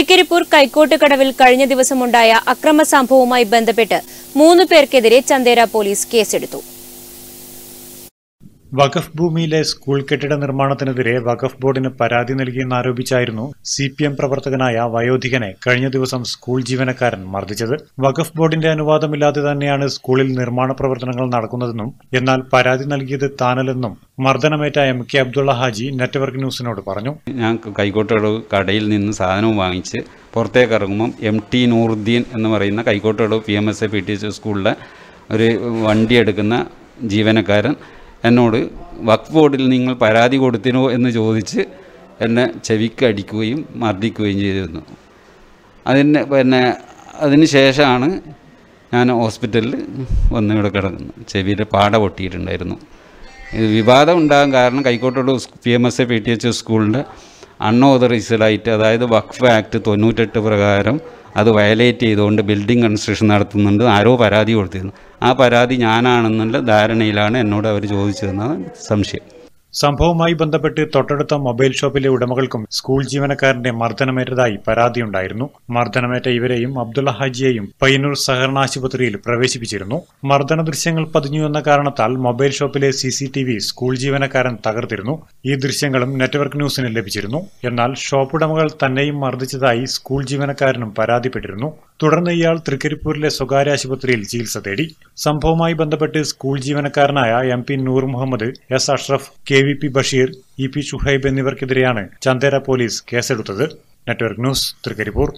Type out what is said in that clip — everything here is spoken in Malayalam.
മുരിക്കരിപ്പൂർ കൈക്കോട്ടുകടവിൽ കഴിഞ്ഞ ദിവസമുണ്ടായ അക്രമ സംഭവവുമായി ബന്ധപ്പെട്ട് മൂന്ന് പേർക്കെതിരെ ചന്ദേര പോലീസ് കേസെടുത്തു വഖഫ് ഭൂമിയിലെ സ്കൂൾ കെട്ടിട നിർമ്മാണത്തിനെതിരെ വഖഫ് ബോർഡിന് പരാതി നൽകിയെന്നാരോപിച്ചായിരുന്നു സി പി എം പ്രവർത്തകനായ വയോധികനെ കഴിഞ്ഞ ദിവസം സ്കൂൾ ജീവനക്കാരൻ മർദ്ദിച്ചത് വഖഫ് ബോർഡിന്റെ അനുവാദമില്ലാതെ തന്നെയാണ് സ്കൂളിൽ നിർമ്മാണ പ്രവർത്തനങ്ങൾ നടക്കുന്നതെന്നും എന്നാൽ പരാതി നൽകിയത് താനല്ലെന്നും മർദ്ദനമേറ്റ M K Abdulla Haji network ന്യൂസിനോട് പറഞ്ഞു ഞാൻ കൈക്കോട്ടുകടവ് കടയിൽ നിന്ന് സാധനവും വാങ്ങിച്ച് പുറത്തേക്ക് ഇറങ്ങുമ്പം എം ടി നൂറുദ്ദീൻ എന്ന് പറയുന്ന Kaikottukadavu P M S A P T S സ്കൂളിലെ ഒരു വണ്ടി എടുക്കുന്ന ജീവനക്കാരൻ എന്നോട് വഖഫ് ബോർഡിൽ നിങ്ങൾ പരാതി കൊടുത്തിനോ എന്ന് ചോദിച്ച് എന്നെ ചെവിക്ക് അടിക്കുകയും മർദ്ദിക്കുകയും ചെയ്തിരുന്നു അതിന് പിന്നെ അതിന് ശേഷമാണ് ഞാൻ ഹോസ്പിറ്റലിൽ വന്നിവിടെ കിടക്കുന്നത് ചെവിയിൽ പാട പൊട്ടിയിട്ടുണ്ടായിരുന്നു വിവാദം ഉണ്ടാകാൻ കാരണം കൈക്കോട്ടുള്ള P M S A P T H സ്കൂളിൻ്റെ അൺഓതറൈസ്ഡായിട്ട് അതായത് വഖഫ് ആക്ട് തൊണ്ണൂറ്റെട്ട് പ്രകാരം അത് വയലേറ്റ് ചെയ്തുകൊണ്ട് ബിൽഡിംഗ് കൺസ്ട്രക്ഷൻ നടത്തുന്നുണ്ട് ആരോ പരാതി കൊടുത്തിരുന്നു ആ പരാതി ഞാനാണെന്നുള്ള ധാരണയിലാണ് എന്നോട് അവർ ചോദിച്ചതെന്നാണ് സംശയം സംഭവവുമായി ബന്ധപ്പെട്ട് തൊട്ടടുത്ത മൊബൈൽ ഷോപ്പിലെ ഉടമകൾക്കും സ്കൂൾ ജീവനക്കാരന്റെ മർദ്ദനമേറ്റതായി പരാതിയുണ്ടായിരുന്നു മർദ്ദനമേറ്റ ഇവരെയും അബ്ദുള്ള ഹാജിയെയും പയ്യന്നൂർ സഹകരണ ആശുപത്രിയിൽ പ്രവേശിപ്പിച്ചിരുന്നു മർദ്ദന ദൃശ്യങ്ങൾ പതിഞ്ഞു എന്ന കാരണത്താൽ മൊബൈൽ ഷോപ്പിലെ സിസിടിവി സ്കൂൾ ജീവനക്കാരൻ തകർത്തിരുന്നു ഈ ദൃശ്യങ്ങളും നെറ്റ്വർക്ക് ന്യൂസിന് ലഭിച്ചിരുന്നു എന്നാൽ ഷോപ്പ് ഉടമകൾ തന്നെയും മർദ്ദിച്ചതായി സ്കൂൾ ജീവനക്കാരനും പരാതിപ്പെട്ടിരുന്നു തുടർന്ന് ഇയാൾ തൃക്കരിപ്പൂരിലെ സ്വകാര്യ ആശുപത്രിയിൽ ചികിത്സ തേടി സംഭവവുമായി ബന്ധപ്പെട്ട് സ്കൂൾ ജീവനക്കാരനായ M P Noor Muhammad S Ashraf K V P Basheer E P Shuhaib എന്നിവർക്കെതിരെയാണ് ചന്ദേര പോലീസ് കേസെടുത്തത് നെറ്റ്വർക്ക് ന്യൂസ് തൃക്കരിപ്പൂർ